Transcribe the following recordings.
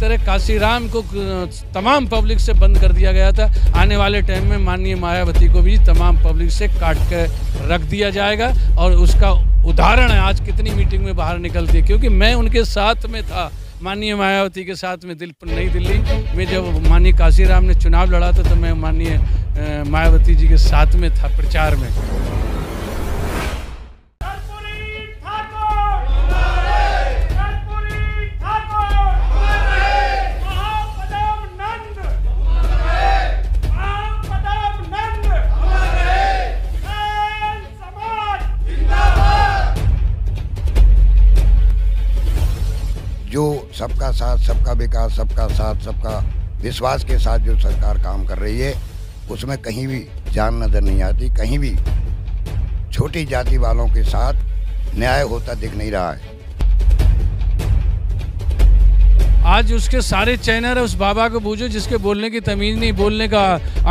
तरह काशीराम को तमाम पब्लिक से बंद कर दिया गया था आने वाले टाइम में माननीय मायावती को भी तमाम पब्लिक से काट कर रख दिया जाएगा और उसका उदाहरण है आज कितनी मीटिंग में बाहर निकलती है क्योंकि मैं उनके साथ में था माननीय मायावती के साथ में दिल नई दिल्ली में जब माननीय काशीराम ने चुनाव लड़ा था तो मैं माननीय मायावती जी के साथ में था प्रचार में सबका साथ सबका विकास सबका साथ सबका विश्वास के साथ जो सरकार काम कर रही है उसमें कहीं भी जान नज़र नहीं आती कहीं भी छोटी जाति वालों के साथ न्याय होता दिख नहीं रहा है आज उसके सारे चैनल है उस बाबा को बूझो जिसके बोलने की तमीज़ नहीं बोलने का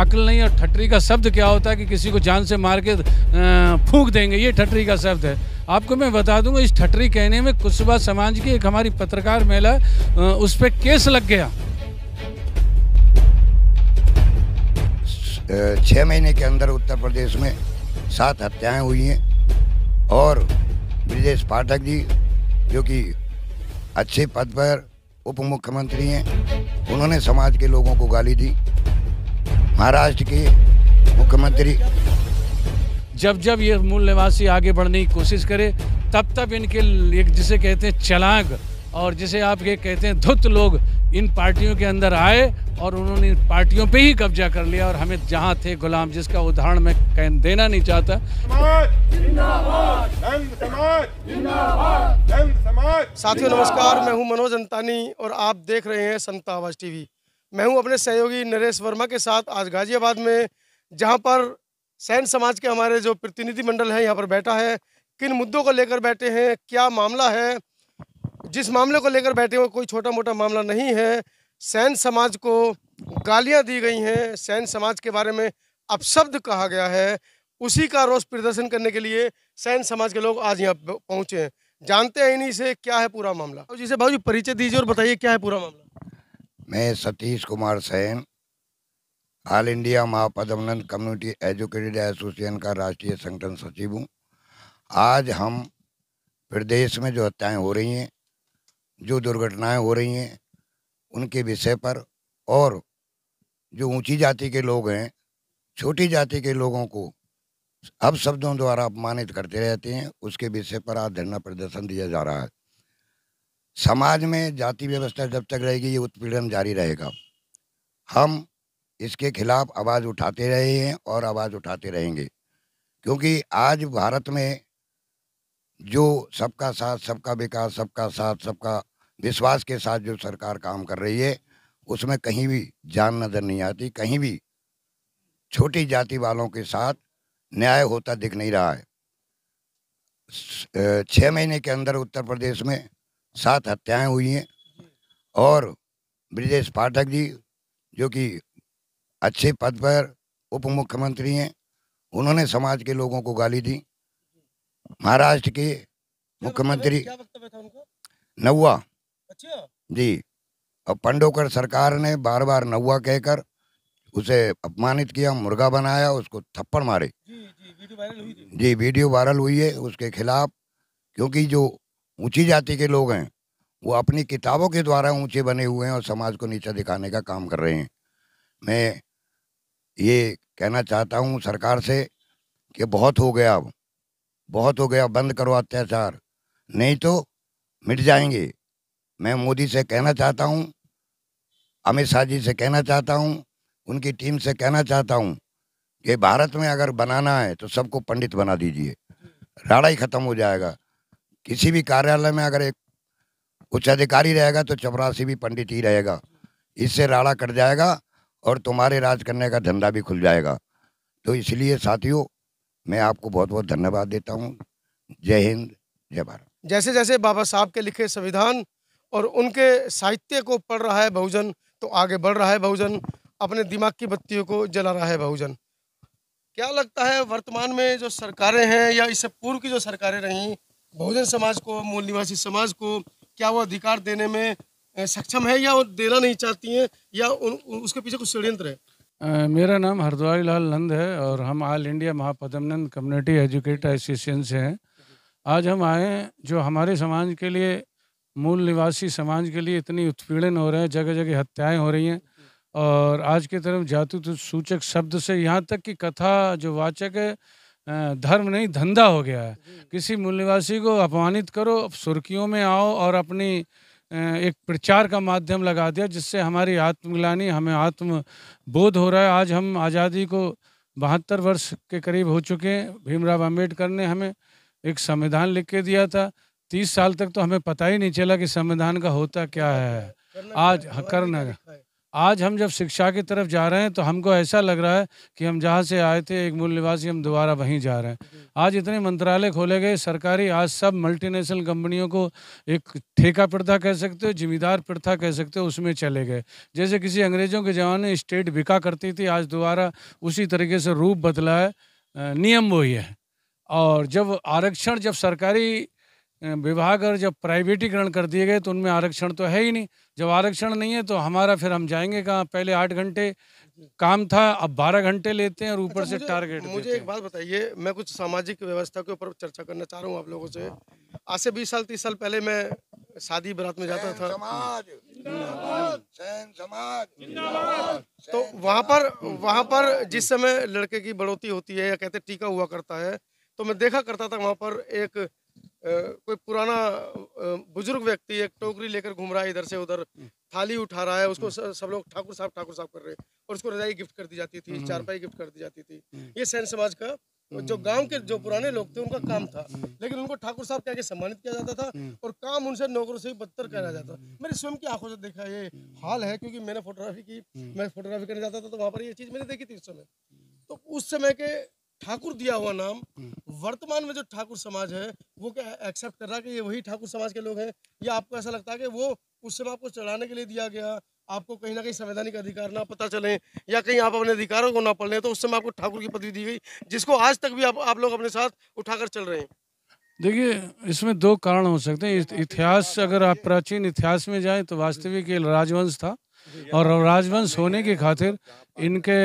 अकल नहीं और ठटरी का शब्द क्या होता है कि किसी को जान से मार के फूंक देंगे ये ठटरी का शब्द है आपको मैं बता दूंगा इस ठटरी कहने में कुशबा समाज की एक हमारी पत्रकार मेला उस पर केस लग गया छः महीने के अंदर उत्तर प्रदेश में सात हत्याएं हुई हैं और ब्रजेश पाठक जी जो कि अच्छे पद पर उप मुख्यमंत्री हैं उन्होंने समाज के लोगों को गाली दी महाराष्ट्र के मुख्यमंत्री जब जब ये मूल निवासी आगे बढ़ने की कोशिश करे तब तब इनके एक जिसे कहते हैं चलांग और जिसे आप ये कहते हैं धुत लोग इन पार्टियों के अंदर आए और उन्होंने पार्टियों पे ही कब्जा कर लिया और हमें जहाँ थे गुलाम जिसका उदाहरण मैं कह देना नहीं चाहता साथियों नमस्कार मैं हूँ मनोज अंतानी और आप देख रहे हैं संत आवाज टीवी मैं हूँ अपने सहयोगी नरेश वर्मा के साथ आज गाजियाबाद में जहाँ पर सैन समाज के हमारे जो प्रतिनिधि मंडल है यहाँ पर बैठा है किन मुद्दों को लेकर बैठे हैं क्या मामला है जिस मामले को लेकर बैठे हुए कोई छोटा मोटा मामला नहीं है सैन समाज को गालियाँ दी गई हैं सैन समाज के बारे में अपशब्द कहा गया है उसी का रोष प्रदर्शन करने के लिए सैन समाज के लोग आज यहाँ पहुँचे हैं जानते हैं इन्हीं से क्या है पूरा मामला जिसे भाजी परिचय दीजिए और बताइए क्या है पूरा मामला मैं Satish Kumar Sain all India Mahapadmanand community educated association का राष्ट्रीय संगठन सचिव हूँ आज हम प्रदेश में जो हत्याएं हो रही हैं जो दुर्घटनाएं हो रही हैं उनके विषय पर और जो ऊंची जाति के लोग हैं छोटी जाति के लोगों को अब शब्दों द्वारा अपमानित करते रहते हैं उसके विषय पर आज धरना प्रदर्शन दिया जा रहा है समाज में जाति व्यवस्था जब तक रहेगी ये उत्पीड़न जारी रहेगा हम इसके खिलाफ आवाज़ उठाते रहे हैं और आवाज़ उठाते रहेंगे क्योंकि आज भारत में जो सबका साथ सबका विकास सबका साथ सबका विश्वास के साथ जो सरकार काम कर रही है उसमें कहीं भी जान नज़र नहीं आती कहीं भी छोटी जाति वालों के साथ न्याय होता दिख नहीं रहा है छः महीने के अंदर उत्तर प्रदेश में सात हत्याएं हुई हैं और ब्रजेश पाठक जी जो कि अच्छे पद पर उप मुख्यमंत्री हैं उन्होंने समाज के लोगों को गाली दी महाराष्ट्र के मुख्यमंत्री नौवा अच्छा। जी और पंडोकर सरकार ने बार बार नौवा कहकर उसे अपमानित किया मुर्गा बनाया उसको थप्पड़ मारे जी वीडियो वायरल हुई है उसके खिलाफ क्योंकि जो ऊंची जाति के लोग हैं वो अपनी किताबों के द्वारा ऊंचे बने हुए हैं और समाज को नीचा दिखाने का काम कर रहे हैं मैं ये कहना चाहता हूँ सरकार से कि बहुत हो गया अब बहुत हो गया बंद करो अत्याचार नहीं तो मिट जाएंगे मैं मोदी से कहना चाहता हूँ अमित शाह जी से कहना चाहता हूँ उनकी टीम से कहना चाहता हूँ कि भारत में अगर बनाना है तो सबको पंडित बना दीजिए राड़ा ही खत्म हो जाएगा किसी भी कार्यालय में अगर एक उच्च अधिकारी रहेगा तो चपरासी भी पंडित ही रहेगा इससे राड़ा कट जाएगा और तुम्हारे राज करने का धंधा भी खुल जाएगा तो इसलिए साथियों मैं आपको बहुत बहुत धन्यवाद देता हूँ जय हिंद जय भारत जैसे जैसे बाबा साहब के लिखे संविधान और उनके साहित्य को पढ़ रहा है बहुजन तो आगे बढ़ रहा है बहुजन अपने दिमाग की बत्तियों को जला रहा है बहुजन क्या लगता है वर्तमान में जो सरकारें हैं या इससे पूर्व की जो सरकारें रहीं बहुजन समाज को मूल निवासी समाज को क्या वो अधिकार देने में सक्षम है या वो देना नहीं चाहती हैं या उन, उसके पीछे कुछ षड्यंत्र है आ, मेरा नाम हरद्वारी लाल नंद है और हम all India Mahapadmanand community educator association से हैं आज हम आए हैं जो हमारे समाज के लिए मूल निवासी समाज के लिए इतनी उत्पीड़न हो रहे हैं जगह जगह हत्याएं हो रही हैं और आज की तरफ जातु तो सूचक शब्द से यहाँ तक कि कथा जो वाचक है धर्म नहीं धंधा हो गया है किसी मूल निवासी को अपमानित करो सुर्खियों में आओ और अपनी एक प्रचार का माध्यम लगा दिया जिससे हमारी आत्मग्लानी हमें आत्म बोध हो रहा है आज हम आज़ादी को बहत्तर वर्ष के करीब हो चुके हैं भीमराव अम्बेडकर ने हमें एक संविधान लिख के दिया था तीस साल तक तो हमें पता ही नहीं चला कि संविधान का होता क्या है आज करना आज हम जब शिक्षा की तरफ जा रहे हैं तो हमको ऐसा लग रहा है कि हम जहाँ से आए थे एक मूल निवासी हम दोबारा वहीं जा रहे हैं आज इतने मंत्रालय खोले गए सरकारी आज सब मल्टीनेशनल कंपनियों को एक ठेका प्रथा कह सकते हो जिम्मेदार प्रथा कह सकते हो उसमें चले गए जैसे किसी अंग्रेज़ों के जमाने स्टेट बिका करती थी आज दोबारा उसी तरीके से रूप बदला है नियम वही है और जब आरक्षण जब सरकारी विभाग और जब प्राइवेटीकरण कर दिए गए तो उनमें आरक्षण तो है ही नहीं जब आरक्षण नहीं है तो हमारा फिर हम जाएंगे कहाँ पहले आठ घंटे काम था अब बारह घंटे लेते हैं और ऊपर अच्छा, से टारगेट मुझे एक बात बताइए मैं कुछ सामाजिक व्यवस्था के ऊपर चर्चा करना चाह रहा हूँ आप लोगों से आज से बीस साल तीस साल पहले मैं शादी बरात में जाता था तो वहाँ पर वहाँ पर जिस समय लड़के की बढ़ोती होती है या कहते टीका हुआ करता है तो मैं देखा करता था वहाँ पर एक कोई पुराना बुजुर्ग व्यक्ति एक हम्म। टोकरी लेकर घूम रहा है इधर से उधर हम्म। थाली उठा रहा है उसको हम्म। सब लोग ठाकुर साहब ठाकुर साहब कर रहे हैं और उसको रजाई गिफ्ट कर दी जाती थी चारपाई गिफ्ट कर दी जाती थी ये सैन समाज का जो गांव के जो पुराने लोग थे उनका काम था लेकिन उनको ठाकुर साहब कह के सम्मानित किया जाता था और काम उनसे नौकरों से बदतर कराया जाता था मैंने स्वयं की आंखों से देखा ये हाल है क्योंकि मैंने फोटोग्राफी की मैं फोटोग्राफी करने जाता था तो वहाँ पर ये चीज़ मैंने देखी थी उस समय तो उस समय के ठाकुर दिया हुआ नाम हम्म। वर्तमान में जो ठाकुर समाज है वो क्या एक्सेप्ट कर रहा है कि ये वही ठाकुर समाज के लोग हैं या आपको ऐसा लगता है कि वो उस समय आपको चढ़ाने के लिए दिया गया आपको कहीं ना कहीं संवैधानिक अधिकार ना पता चले या कहीं आप अपने अधिकारों को ना पढ़ तो उस समय आपको ठाकुर की पदवी दी गई जिसको आज तक भी आप, आप लोग अपने साथ उठाकर चल रहे हैं देखिए इसमें दो कारण हो सकते हैं इतिहास अगर आप प्राचीन इतिहास में जाएं तो वास्तविक राजवंश था और राजवंश होने की खातिर इनके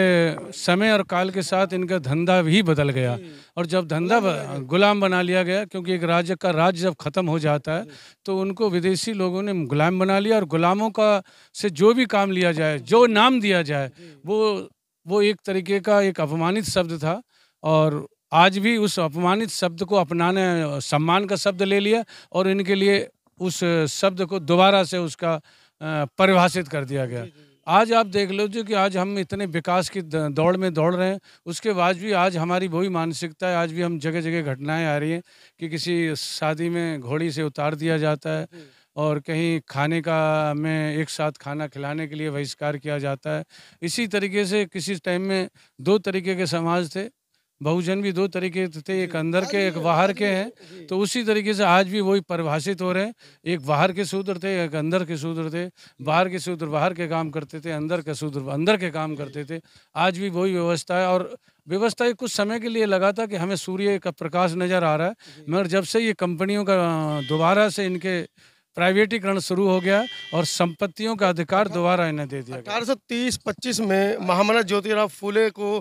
समय और काल के साथ इनका धंधा भी बदल गया और जब धंधा गुलाम बना लिया गया क्योंकि एक राज्य का राज्य जब ख़त्म हो जाता है तो उनको विदेशी लोगों ने गुलाम बना लिया और गुलामों का से जो भी काम लिया जाए जो नाम दिया जाए वो वो एक तरीके का एक अपमानित शब्द था और आज भी उस अपमानित शब्द को अपनाने सम्मान का शब्द ले लिया और इनके लिए उस शब्द को दोबारा से उसका परिभाषित कर दिया गया आज आप देख लो जो कि आज हम इतने विकास की दौड़ में दौड़ रहे हैं उसके बाद भी आज हमारी वही मानसिकता है आज भी हम जगह जगह घटनाएं आ रही हैं कि किसी शादी में घोड़ी से उतार दिया जाता है और कहीं खाने का में एक साथ खाना खिलाने के लिए बहिष्कार किया जाता है इसी तरीके से किसी टाइम में दो तरीके के समाज थे बहुजन भी दो तरीके थे एक अंदर के एक बाहर के हैं तो उसी तरीके से आज भी वही परिभाषित हो रहे हैं एक बाहर के शूद्र थे एक अंदर के शूद्र थे बाहर के शूद्र बाहर के काम करते थे अंदर के शूद्र अंदर के काम करते थे आज भी वही व्यवस्था है और व्यवस्था ये कुछ समय के लिए लगा था कि हमें सूर्य का प्रकाश नज़र आ रहा है मगर जब से ये कंपनियों का दोबारा से इनके प्राइवेटीकरण शुरू हो गया और संपत्तियों का अधिकार दोबारा इन्हें दे दिया अठारह सौ तीस पच्चीस में महामना ज्योतिराव फूले को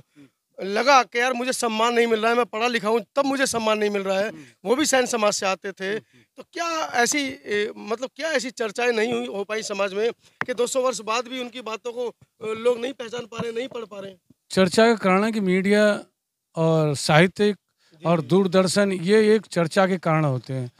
लगा कि यार मुझे सम्मान नहीं मिल रहा है मैं पढ़ा लिखा हूँ तब मुझे सम्मान नहीं मिल रहा है हम्म। वो भी सैन समाज से आते थे हम्म, हम्म। तो क्या ऐसी मतलब क्या ऐसी चर्चाएं नहीं हुई हो पाई समाज में कि 200 वर्ष बाद भी उनकी बातों को लोग नहीं पहचान पा रहे नहीं पढ़ पा रहे चर्चा का कारण है कि मीडिया और साहित्यिक और दूरदर्शन ये एक चर्चा के कारण होते हैं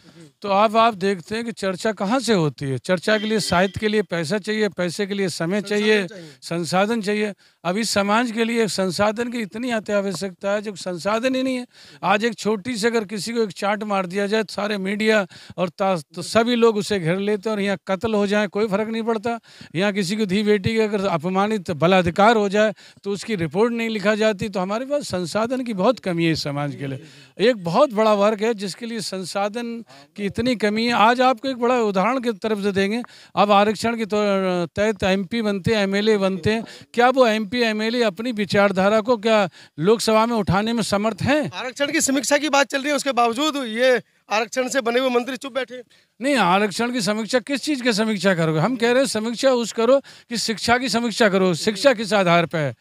तो अब आप देखते हैं कि चर्चा कहाँ से होती है चर्चा के लिए साहित्य के लिए पैसा चाहिए पैसे के लिए समय चाहिए संसाधन चाहिए अब इस समाज के लिए संसाधन की इतनी अत्यावश्यकता है जो संसाधन ही नहीं है आज एक छोटी से अगर किसी को एक चाट मार दिया जाए तो सारे मीडिया और तो सभी लोग उसे घेर लेते हैं और यहाँ कत्ल हो जाए कोई फर्क नहीं पड़ता यहाँ किसी को धी बेटी के अगर अपमानित बलाधिकार हो जाए तो उसकी रिपोर्ट नहीं लिखा जाती तो हमारे पास संसाधन की बहुत कमी है इस समाज के लिए एक बहुत बड़ा वर्ग है जिसके लिए संसाधन की इतनी कमी है आज आपको एक बड़ा उदाहरण की तरफ से देंगे अब आरक्षण के तो, तहत एम बनते हैं एम बनते हैं क्या वो एम एमपी एमएलए अपनी विचारधारा को क्या लोकसभा में उठाने में समर्थ हैं आरक्षण की समीक्षा की बात चल रही है उसके बावजूद ये आरक्षण से बने हुए मंत्री चुप बैठे नहीं आरक्षण की समीक्षा किस चीज की समीक्षा करोगे हम कह रहे हैं समीक्षा उस करो कि शिक्षा की समीक्षा करो शिक्षा किस आधार पर है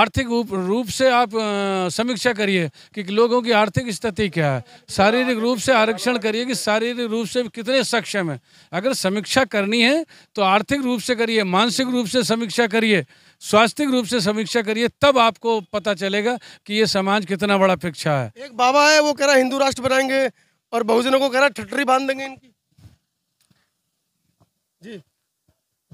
आर्थिक रूप से आप समीक्षा करिए कि लोगों की आर्थिक स्थिति क्या है शारीरिक रूप से आरक्षण करिए कि शारीरिक रूप से कितने सक्षम है अगर समीक्षा करनी है तो आर्थिक रूप से करिए मानसिक रूप से समीक्षा करिए स्वास्थ्य रूप से समीक्षा करिए तब आपको पता चलेगा कि ये समाज कितना बड़ा अपेक्षा है एक बाबा है वो कह रहा हिंदू राष्ट्र बनाएंगे और बहुजनों को कह रहा ठटरी बांध देंगे इनकी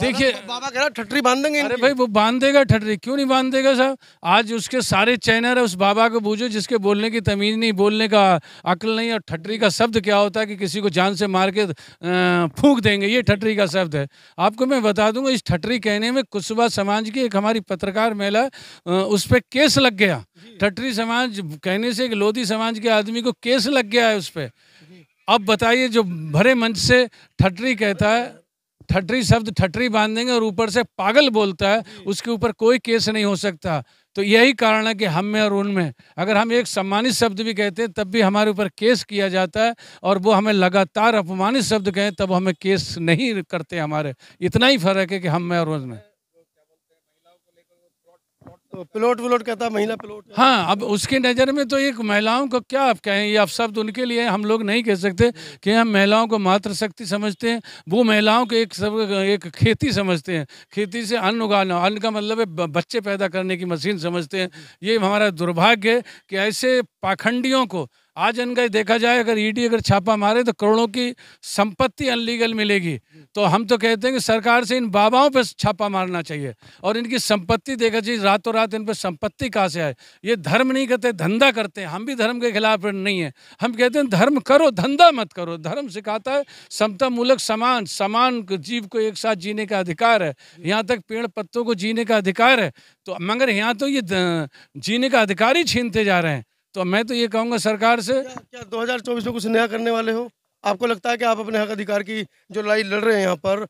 देखिए बाबा कह रहा ठटरी बांध देंगे अरे भाई वो बांध देगा ठटरी क्यों नहीं बांध देगा साहब आज उसके सारे चैनल है उस बाबा को बूझो जिसके बोलने की तमीज नहीं बोलने का अकल नहीं और ठटरी का शब्द क्या होता है कि किसी को जान से मार के फूक देंगे ये ठटरी का शब्द है आपको मैं बता दूंगा इस ठटरी कहने में कुशबा समाज की एक हमारी पत्रकार मेला उस पर केस लग गया ठटरी समाज कहने से एक लोधी समाज के आदमी को केस लग गया है उस पर अब बताइए जो भरे मंच से ठटरी कहता है ठटरी शब्द ठटरी बांध देंगे और ऊपर से पागल बोलता है उसके ऊपर कोई केस नहीं हो सकता तो यही कारण है कि हम में और उनमें अगर हम एक सम्मानित शब्द भी कहते हैं तब भी हमारे ऊपर केस किया जाता है और वो हमें लगातार अपमानित शब्द कहें तब हमें केस नहीं करते हमारे इतना ही फर्क है कि हम में और उनमें तो प्लॉट वलोट कहता महिला पिलोट हाँ अब उसकी नज़र में तो एक महिलाओं को क्या आप कहें ये अपशब्द उनके लिए हम लोग नहीं कह सकते कि हम महिलाओं को मातृशक्ति समझते हैं वो महिलाओं को एक सब एक खेती समझते हैं खेती से अन्न उगाना अन्न का मतलब है बच्चे पैदा करने की मशीन समझते हैं ये हमारा दुर्भाग्य है कि ऐसे पाखंडियों को आज इनका देखा जाए अगर ईडी e अगर छापा मारे तो करोड़ों की संपत्ति अनलीगल मिलेगी तो हम तो कहते हैं कि सरकार से इन बाबाओं पर छापा मारना चाहिए और इनकी संपत्ति देखा जाए रातों रात इन पर संपत्ति कहाँ से आए ये धर्म नहीं करते धंधा करते हैं हम भी धर्म के खिलाफ नहीं है हम कहते हैं धर्म करो धंधा मत करो धर्म सिखाता है समता मूलक समान समान जीव को एक साथ जीने का अधिकार है यहाँ तक पेड़ पत्तों को जीने का अधिकार है तो मगर यहाँ तो ये जीने का अधिकार ही छीनते जा रहे हैं तो मैं तो ये कहूँगा सरकार से क्या दो हजार चौबीस में कुछ नया करने वाले हो आपको लगता है कि आप अपने हक अधिकार की जो लड़ाई लड़ रहे हैं यहाँ पर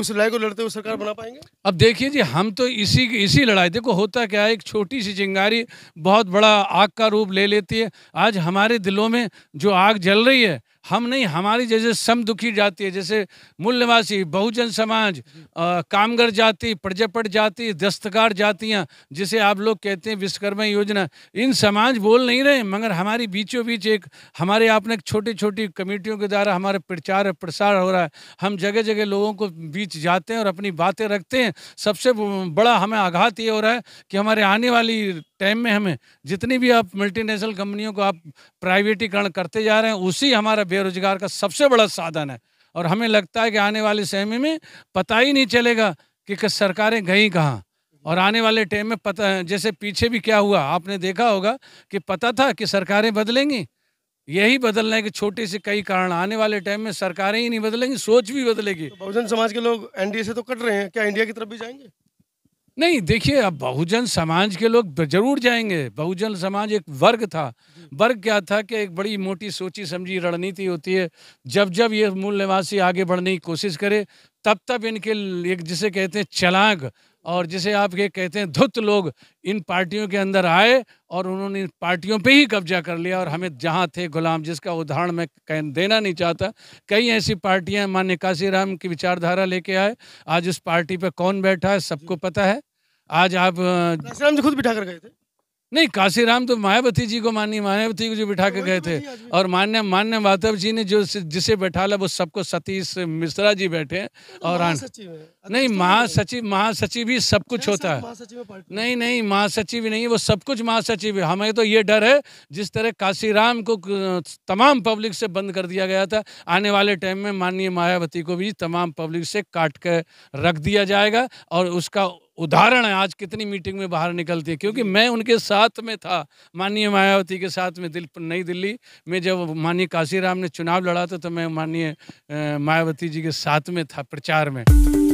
उस लड़ाई को लड़ते हुए सरकार बना पाएंगे अब देखिए जी हम तो इसी इसी लड़ाई देखो होता क्या है एक छोटी सी चिंगारी बहुत बड़ा आग का रूप ले लेती है आज हमारे दिलों में जो आग जल रही है हम नहीं हमारी जैसे सम दुखी जाति है जैसे मूल निवासी बहुजन समाज आ, कामगर जाति प्रजापट जाति दस्तकार जातियाँ जिसे आप लोग कहते हैं विश्वकर्मा योजना इन समाज बोल नहीं रहे मगर हमारी बीचों बीच एक हमारे आपने छोटी छोटी कमेटियों के द्वारा हमारा प्रचार प्रसार हो रहा है हम जगह जगह लोगों को बीच जाते हैं और अपनी बातें रखते हैं सबसे बड़ा हमें आघात ये हो रहा है कि हमारे आने वाली टाइम में हमें जितनी भी आप मल्टीनेशनल कंपनियों को आप प्राइवेटीकरण करते जा रहे हैं उसी हमारा बेरोजगार का सबसे बड़ा साधन है और हमें लगता है कि आने वाले समय में पता ही नहीं चलेगा कि, सरकारें गई कहाँ और आने वाले टाइम में पता जैसे पीछे भी क्या हुआ आपने देखा होगा कि पता था कि सरकारें बदलेंगी यही बदलना है कि छोटे से कई कारण आने वाले टाइम में सरकारें ही नहीं बदलेंगी सोच भी बदलेगी तो बहुजन समाज के लोग एनडीए से तो कट रहे हैं क्या इंडिया की तरफ भी जाएंगे नहीं देखिए अब बहुजन समाज के लोग जरूर जाएंगे बहुजन समाज एक वर्ग था वर्ग क्या था कि एक बड़ी मोटी सोची समझी रणनीति होती है जब जब ये मूल निवासी आगे बढ़ने की कोशिश करे तब तब इनके एक जिसे कहते हैं चलांग और जिसे आप ये कहते हैं धुत लोग इन पार्टियों के अंदर आए और उन्होंने पार्टियों पे ही कब्जा कर लिया और हमें जहाँ थे गुलाम जिसका उदाहरण मैं कह देना नहीं चाहता कई ऐसी पार्टियाँ मान्य काशीराम राम की विचारधारा लेके आए आज उस पार्टी पर कौन बैठा है सबको पता है आज आप काशीराम जी खुद बिठा कर गए थे नहीं काशीराम तो मायावती जी को माननीय मायावती को जो बिठा कर गए तो थे और मान्य मान्य माधव जी ने जो जिसे ला वो सबको सतीश मिश्रा जी बैठे तो और अच्छा, नहीं महासचिव महासचिव ही सब कुछ होता है नहीं नहीं महासचिव नहीं वो सब कुछ महासचिव है हमें तो ये डर है जिस तरह काशीराम को तमाम पब्लिक से बंद कर दिया गया था आने वाले टाइम में माननीय मायावती को भी तमाम पब्लिक से काट कर रख दिया जाएगा और उसका उदाहरण है आज कितनी मीटिंग में बाहर निकलती है क्योंकि मैं उनके साथ में था माननीय मायावती के साथ में दिल नई दिल्ली में जब माननीय काशीराम ने चुनाव लड़ा था तो मैं माननीय मायावती जी के साथ में था प्रचार में